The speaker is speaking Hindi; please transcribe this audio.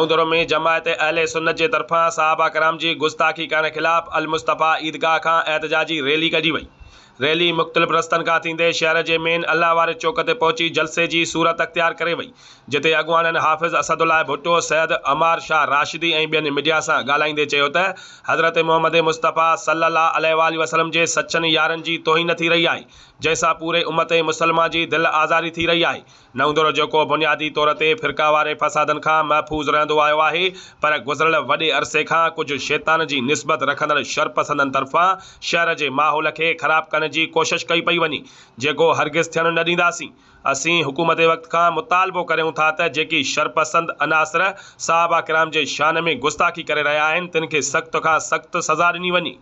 उधरों में जमायत अहल सुन्नत के तरफा साहबा कराम की गुस्ताखी करने खिलाफ़ अलमुस्तफ़ा ईदगाह का एहतजाजी रैली कजी वही रैली मुख़्तलिफ़ रस्तन का थींदे शहर के मेन अल्लाह वारे चौक से पहुंची जलसे की सूरत अख़्तियार करे वही जिते अॻुवाननि हाफ़िज़ असदुल्ला भुट्टो सैद अमार शाह राशिदी ऐं ॿियनि मीडिया से ॻाल्हाईंदे तो त हज़रत मोहम्मद मुस्तफ़ा सलाह अल वसलम के सचन यार की तोहन थी रही है जैसा पूरे उमत मुसलमान की दिल आज़ारी थी रही आहे नवंदड़ो जेको बुनियादी तौर से फिरकावारे वारे का महफ़ूज़ रहंदो आयो है पर गुजर वे अरसे कुछ शैतान की निस्बत रखंदड़ शरपसंदन तरफा शहर के माहौल के खराब करने करण जी कोशिशि कई पई वञे जेको हरगिज़ थियण न ॾींदासीं असीं हुकूमत वक़्त खां मुतालबो करियूं था त जेकी शरपसंद अनासर साहबा किराम जे शान में गुस्ताखी करे रहिया आहिनि तिन खे सख़्त खां सख़्तु सज़ा ॾिनी वञे